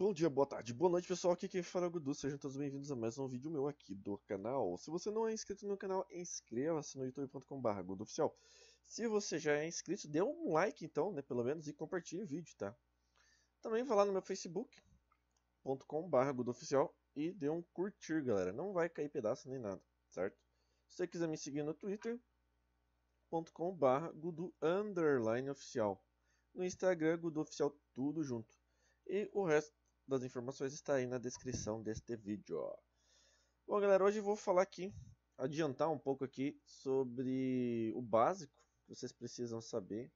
Bom dia, boa tarde, boa noite pessoal, aqui quem fala é o Gudu, sejam todos bem-vindos a mais um vídeo meu aqui do canal. Se você não é inscrito no canal, inscreva-se no youtube.com.br Oficial. Se você já é inscrito, dê um like então, né, pelo menos, e compartilhe o vídeo, tá? Também vá lá no meu facebook.com.br Oficial e dê um curtir, galera, não vai cair pedaço nem nada, certo? Se você quiser me seguir no twitter.com.br Gudu Oficial, no Instagram Oficial, tudo junto. E o resto das informações está aí na descrição deste vídeo. Bom, galera, hoje eu vou falar aqui, adiantar um pouco aqui sobre o básico que vocês precisam saber,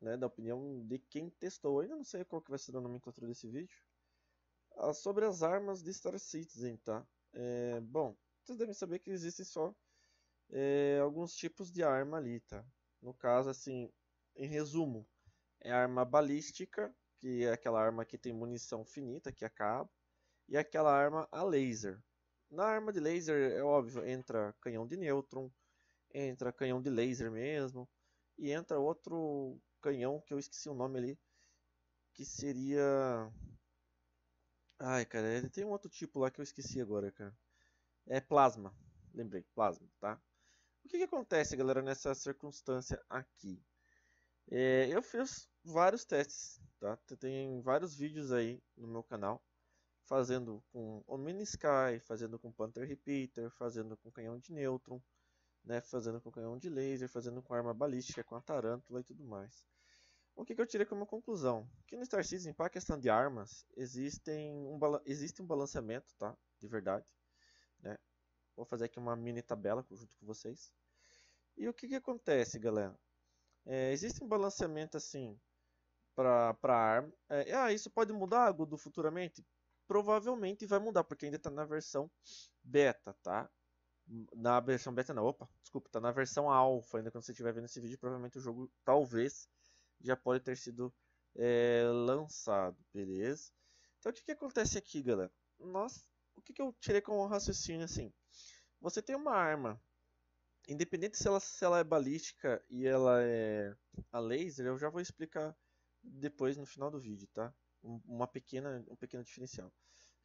né, da opinião de quem testou. Eu ainda não sei qual que vai ser a nomenclatura desse vídeo. Ah, sobre as armas de Star Citizen, tá? É, bom, vocês devem saber que existem só é, alguns tipos de arma ali, tá? No caso, assim, em resumo, é arma balística, que é aquela arma que tem munição finita, que acaba, e aquela arma a laser. Na arma de laser, é óbvio, entra canhão de nêutron, entra canhão de laser mesmo, e entra outro canhão que eu esqueci o nome ali, que seria. Ai, cara, ele tem um outro tipo lá que eu esqueci agora, cara. É plasma, lembrei, plasma, tá? O que, que acontece, galera, nessa circunstância aqui? É, eu fiz vários testes, tá? Tem vários vídeos aí no meu canal fazendo com Mini Sky, fazendo com Panther Repeater, fazendo com canhão de neutron, né, fazendo com canhão de laser, fazendo com arma balística, com a tarântula e tudo mais. O que, que eu tirei como conclusão? Que no Star Citizen, para a questão de armas, existem um, existe um balanceamento, tá? De verdade. Né? Vou fazer aqui uma mini tabela junto com vocês. E o que, que acontece, galera? É, existe um balanceamento assim para a ARM. É, ah, isso pode mudar, do futuramente? Provavelmente vai mudar, porque ainda está na versão beta, tá? Na versão beta não, opa, desculpa, está na versão alfa. Ainda quando você estiver vendo esse vídeo, provavelmente o jogo talvez já pode ter sido é, lançado, beleza? Então o que, que acontece aqui, galera? Nós, o que, que eu tirei como raciocínio assim? Você tem uma arma independente se ela, se ela é balística e ela é a laser, eu já vou explicar depois no final do vídeo, tá? Uma pequena, um pequeno diferencial. O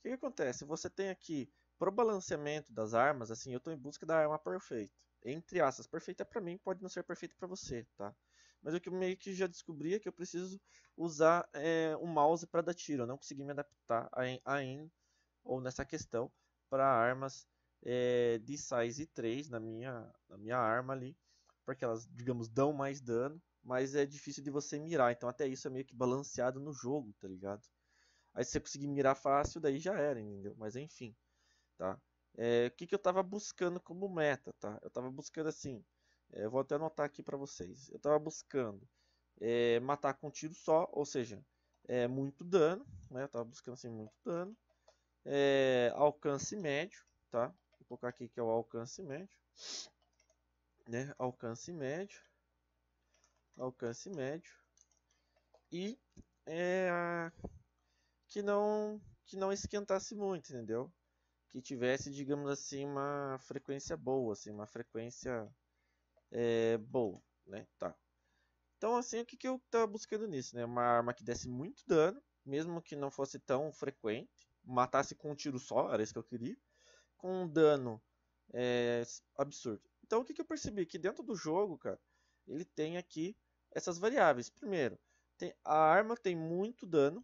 que, que acontece? Você tem aqui pro balanceamento das armas, assim, eu estou em busca da arma perfeita. Entre aspas, perfeita para mim pode não ser perfeita para você, tá? Mas o que eu meio que já descobri é que eu preciso usar é, o é, um mouse para dar tiro. Eu não consegui me adaptar ainda ou nessa questão para armas é, de size 3 na minha, na minha arma ali, porque elas, digamos, dão mais dano mas é difícil de você mirar. Então até isso é meio que balanceado no jogo, tá ligado? Aí se você conseguir mirar fácil, daí já era, entendeu? Mas enfim, tá? É, o que, que eu tava buscando como meta, tá? Eu tava buscando assim, é, eu vou até anotar aqui para vocês. Eu tava buscando é, matar com tiro só, ou seja, é, muito dano, né? Eu tava buscando assim muito dano, é, alcance médio, tá? Vou colocar aqui que é o alcance médio, né? Alcance médio alcance médio e é, que não que não esquentasse muito, entendeu? Que tivesse, digamos assim, uma frequência boa, assim, uma frequência é, boa, né? Tá. Então, assim, o que, que eu estava buscando nisso, né? Uma arma que desse muito dano, mesmo que não fosse tão frequente, matasse com um tiro só, era isso que eu queria, com um dano é, absurdo. Então, o que, que eu percebi? Que dentro do jogo, cara, ele tem aqui essas variáveis. Primeiro, tem, a arma tem muito dano,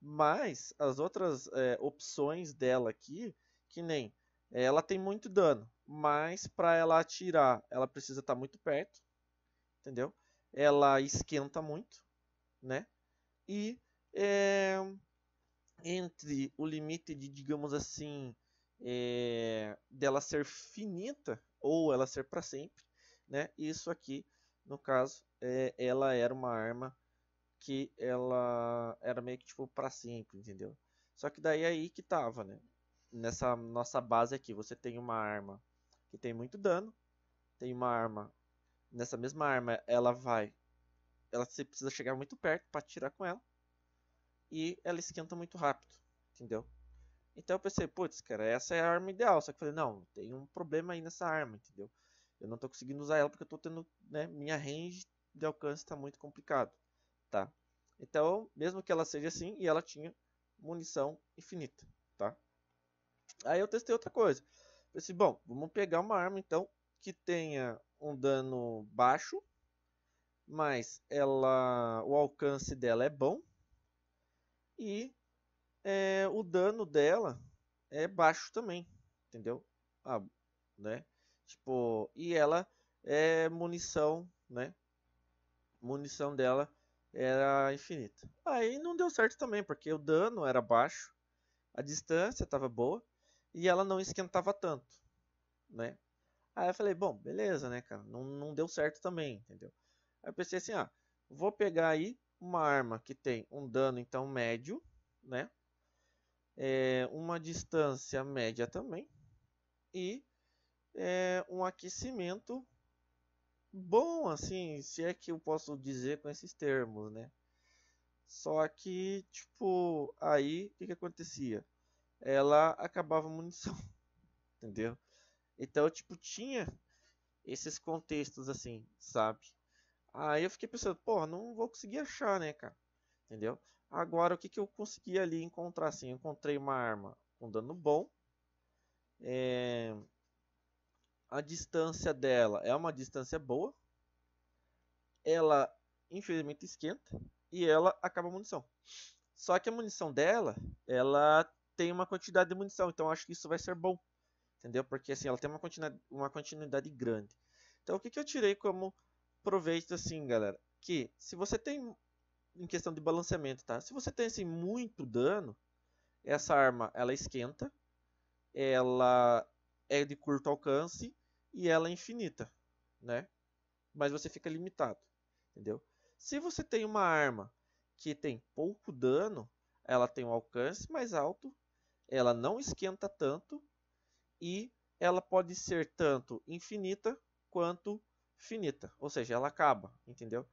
mas as outras é, opções dela aqui, que nem ela tem muito dano, mas para ela atirar, ela precisa estar tá muito perto, entendeu? Ela esquenta muito, né? E é, entre o limite de, digamos assim, é, dela ser finita ou ela ser para sempre, né? Isso aqui, no caso, é, ela era uma arma que ela era meio que tipo para sempre, entendeu? Só que daí é aí que tava, né? Nessa nossa base aqui, você tem uma arma que tem muito dano, tem uma arma nessa mesma arma, ela vai ela você precisa chegar muito perto para tirar com ela e ela esquenta muito rápido, entendeu? Então eu pensei, putz, cara, essa é a arma ideal, só que eu falei, não, tem um problema aí nessa arma, entendeu? Eu não estou conseguindo usar ela porque eu estou tendo, né, minha range de alcance está muito complicado, tá? Então, mesmo que ela seja assim, e ela tinha munição infinita, tá? Aí eu testei outra coisa. Pensei, assim, bom, vamos pegar uma arma então que tenha um dano baixo, mas ela, o alcance dela é bom e é, o dano dela é baixo também, entendeu? Ah, né? Tipo, e ela é munição, né? Munição dela era infinita. Aí não deu certo também, porque o dano era baixo, a distância estava boa e ela não esquentava tanto, né? Aí eu falei, bom, beleza, né, cara? Não, não deu certo também, entendeu? Aí eu pensei assim, ah, vou pegar aí uma arma que tem um dano então médio, né? É, uma distância média também e é, um aquecimento bom, assim, se é que eu posso dizer com esses termos, né? Só que, tipo, aí o que, que acontecia? Ela acabava a munição, entendeu? Então, tipo, tinha esses contextos assim, sabe? Aí eu fiquei pensando, porra, não vou conseguir achar, né, cara? Entendeu? Agora, o que, que eu consegui ali encontrar? Assim, eu encontrei uma arma com dano bom. É a distância dela é uma distância boa. Ela infelizmente esquenta e ela acaba a munição. Só que a munição dela, ela tem uma quantidade de munição, então acho que isso vai ser bom. Entendeu? Porque assim, ela tem uma continuidade, uma continuidade grande. Então o que, que eu tirei como proveito assim, galera? Que se você tem, em questão de balanceamento, tá? Se você tem assim, muito dano, essa arma ela esquenta, ela é de curto alcance e ela é infinita, né? Mas você fica limitado, entendeu? Se você tem uma arma que tem pouco dano, ela tem um alcance mais alto, ela não esquenta tanto e ela pode ser tanto infinita quanto finita, ou seja, ela acaba, entendeu?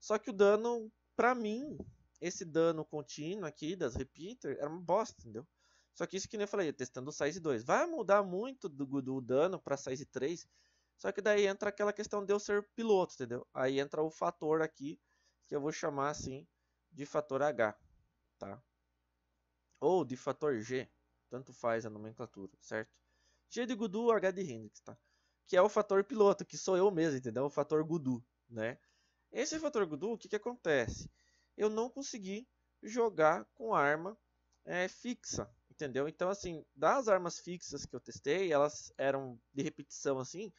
Só que o dano, para mim, esse dano contínuo aqui das repeater era uma bosta, entendeu? Só que isso que nem eu falei, testando o size 2. Vai mudar muito do, do dano para size 3. Só que daí entra aquela questão de eu ser piloto, entendeu? Aí entra o fator aqui, que eu vou chamar assim de fator H, tá? Ou de fator G, tanto faz a nomenclatura, certo? G de Gudu, H de Hendrix, tá? Que é o fator piloto, que sou eu mesmo, entendeu? O fator Gudu, né? Esse fator Gudu, o que, que acontece? Eu não consegui jogar com arma é, fixa, Entendeu? Então, assim, das armas fixas que eu testei, elas eram de repetição, assim.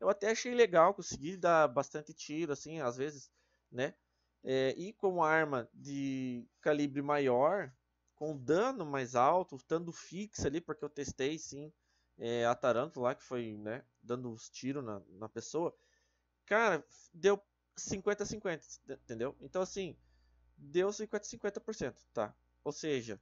Eu até achei legal, conseguir dar bastante tiro, assim, às vezes, né? É, e com arma de calibre maior, com dano mais alto, estando fixa ali, porque eu testei, sim, é, a Taranto lá, que foi, né, dando os tiros na, na pessoa. Cara, deu 50-50, entendeu? Então, assim, deu 50-50%, tá? Ou seja,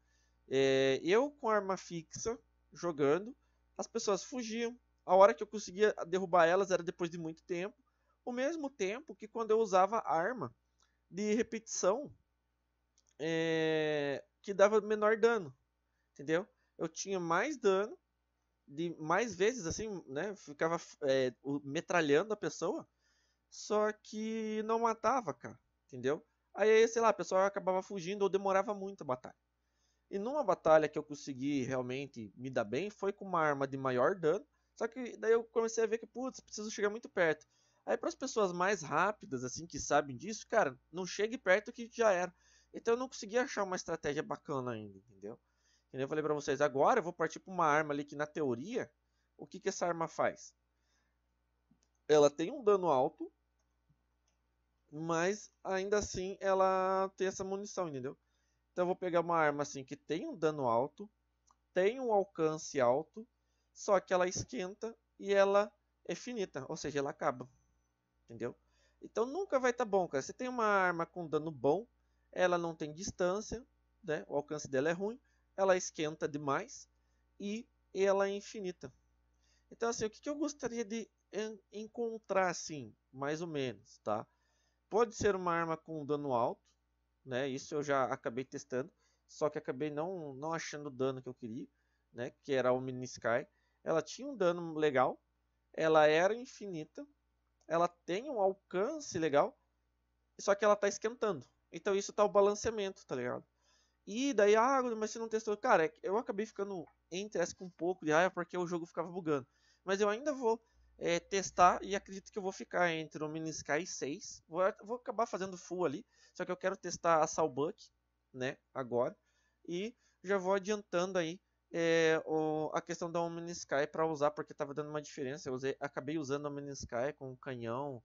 é, eu com arma fixa jogando, as pessoas fugiam. A hora que eu conseguia derrubar elas era depois de muito tempo. O mesmo tempo que quando eu usava arma de repetição é, que dava menor dano, entendeu? Eu tinha mais dano de mais vezes assim, né? Ficava é, metralhando a pessoa, só que não matava, cara, entendeu? Aí, sei lá, a pessoa acabava fugindo ou demorava muito a batalha. E numa batalha que eu consegui realmente me dar bem foi com uma arma de maior dano. Só que daí eu comecei a ver que, putz, preciso chegar muito perto. Aí para as pessoas mais rápidas, assim, que sabem disso, cara, não chegue perto que já era. Então eu não consegui achar uma estratégia bacana ainda, entendeu? Que eu falei para vocês, agora eu vou partir para uma arma ali que na teoria, o que que essa arma faz? Ela tem um dano alto, mas ainda assim ela tem essa munição, entendeu? Então eu vou pegar uma arma assim que tem um dano alto, tem um alcance alto, só que ela esquenta e ela é finita, ou seja, ela acaba. Entendeu? Então nunca vai estar tá bom, cara. Você tem uma arma com dano bom, ela não tem distância, né? O alcance dela é ruim, ela esquenta demais e ela é infinita. Então assim, o que, que eu gostaria de encontrar assim, mais ou menos, tá? Pode ser uma arma com dano alto, né? Isso eu já acabei testando, só que acabei não, não achando o dano que eu queria, né? Que era o Mini Sky. Ela tinha um dano legal, ela era infinita, ela tem um alcance legal, só que ela tá esquentando. Então isso tá o balanceamento, tá ligado? E daí, ah, mas você não testou. Cara, é eu acabei ficando entre essa com um pouco de raiva porque o jogo ficava bugando. Mas eu ainda vou é, testar e acredito que eu vou ficar entre o Minisky 6. Vou, vou acabar fazendo full ali, só que eu quero testar a Salbuck, né, agora. E já vou adiantando aí é, o, a questão da Omnisky para usar, porque estava dando uma diferença. Eu usei, acabei usando a Omnisky com um canhão,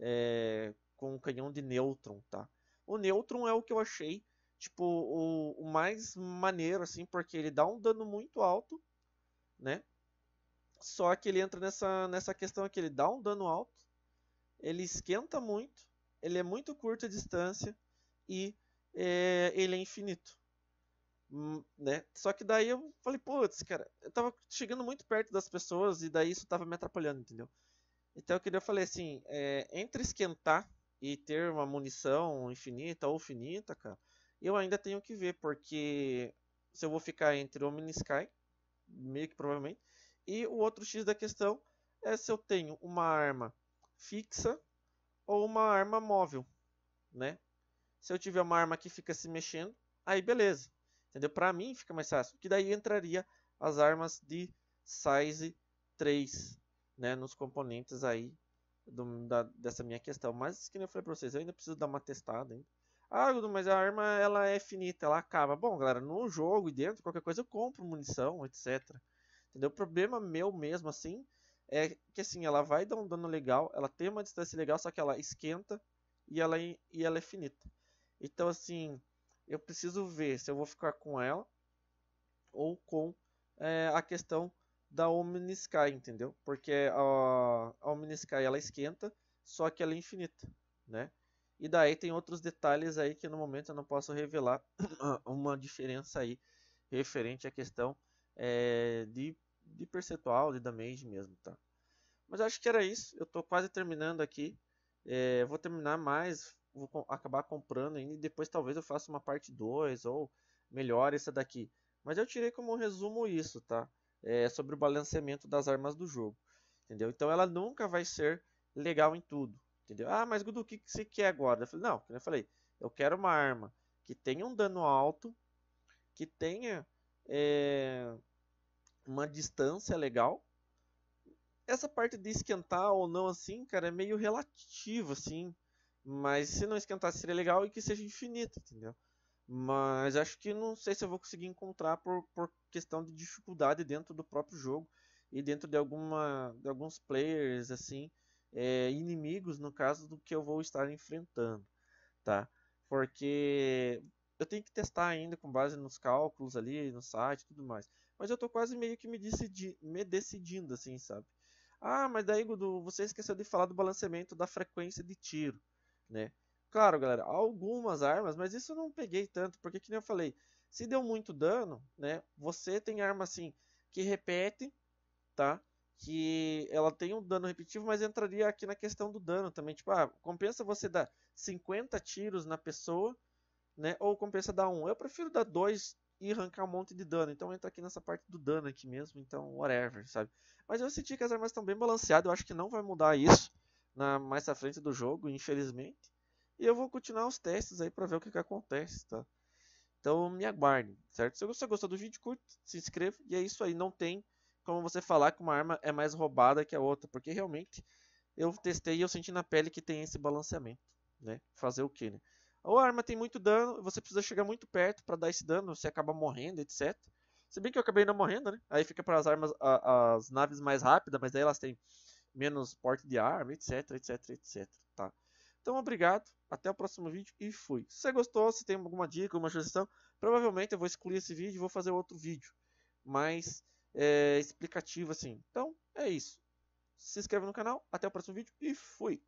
é, com um canhão de Neutron, tá? O Neutron é o que eu achei, tipo, o, o mais maneiro, assim, porque ele dá um dano muito alto, né? Só que ele entra nessa, nessa questão que ele dá um dano alto, ele esquenta muito, ele é muito curta a distância e é, ele é infinito. Hum, né? Só que daí eu falei, putz, cara, eu tava chegando muito perto das pessoas e daí isso tava me atrapalhando, entendeu? Então eu queria falei assim, é, entre esquentar e ter uma munição infinita ou finita, cara, eu ainda tenho que ver, porque se eu vou ficar entre Omni Sky, meio que provavelmente, e o outro X da questão é se eu tenho uma arma fixa ou uma arma móvel, né? Se eu tiver uma arma que fica se mexendo, aí beleza. Entendeu? Para mim fica mais fácil, que daí entraria as armas de size 3, né, nos componentes aí do, da, dessa minha questão. Mas que nem eu falei para vocês, eu ainda preciso dar uma testada ainda. Ah, mas a arma ela é finita, ela acaba. Bom, galera, no jogo e dentro, qualquer coisa eu compro munição, etc. Entendeu? O problema meu mesmo, assim, é que assim, ela vai dar um dano legal, ela tem uma distância legal, só que ela esquenta e ela, é e ela é finita. Então, assim, eu preciso ver se eu vou ficar com ela ou com é, a questão da Omnisky, entendeu? Porque a, a Omnisky ela esquenta, só que ela é infinita, né? E daí tem outros detalhes aí que no momento eu não posso revelar uma diferença aí referente à questão é, de, de percentual, de damage mesmo, tá? Mas acho que era isso, eu tô quase terminando aqui, é, vou terminar mais, vou acabar comprando ainda, e depois talvez eu faça uma parte 2, ou melhor essa daqui. Mas eu tirei como resumo isso, tá? É, sobre o balanceamento das armas do jogo, entendeu? Então ela nunca vai ser legal em tudo, entendeu? Ah, mas Gudu, o que, que você quer agora? Eu falei, não, eu falei, eu quero uma arma que tenha um dano alto, que tenha é, uma distância legal. Essa parte de esquentar ou não, assim, cara, é meio relativo, assim. Mas se não esquentar seria legal e que seja infinito, entendeu? Mas acho que não sei se eu vou conseguir encontrar por, por questão de dificuldade dentro do próprio jogo e dentro de, alguma, de alguns players, assim, é, inimigos, no caso, do que eu vou estar enfrentando, tá? Porque eu tenho que testar ainda com base nos cálculos ali, no site tudo mais. Mas eu tô quase meio que me, decidi, me decidindo, assim, sabe? Ah, mas daí, Gudu, você esqueceu de falar do balanceamento da frequência de tiro, né? Claro, galera, algumas armas, mas isso eu não peguei tanto, porque que nem eu falei, se deu muito dano, né? Você tem arma assim que repete, tá? que ela tem um dano repetitivo, mas entraria aqui na questão do dano também. Tipo, ah, compensa você dar 50 tiros na pessoa né? Ou compensa dar um. Eu prefiro dar dois e arrancar um monte de dano. Então entra aqui nessa parte do dano aqui mesmo. Então, whatever, sabe? Mas eu senti que as armas estão bem balanceadas. Eu acho que não vai mudar isso na mais à frente do jogo, infelizmente. E eu vou continuar os testes aí para ver o que, que acontece, tá? Então me aguarde, certo? Se você gostou do vídeo, curte, se inscreva. E é isso aí. Não tem como você falar que uma arma é mais roubada que a outra. Porque realmente eu testei e eu senti na pele que tem esse balanceamento, né? Fazer o que, né? Ou a arma tem muito dano, você precisa chegar muito perto para dar esse dano, você acaba morrendo, etc. Se bem que eu acabei não morrendo, né? Aí fica para as armas, a, as naves mais rápidas, mas aí elas têm menos porte de arma, etc, etc, etc, tá? Então, obrigado, até o próximo vídeo e fui. Se você gostou, se tem alguma dica, alguma sugestão, provavelmente eu vou excluir esse vídeo e vou fazer outro vídeo mais é, explicativo assim. Então, é isso. Se inscreve no canal, até o próximo vídeo e fui!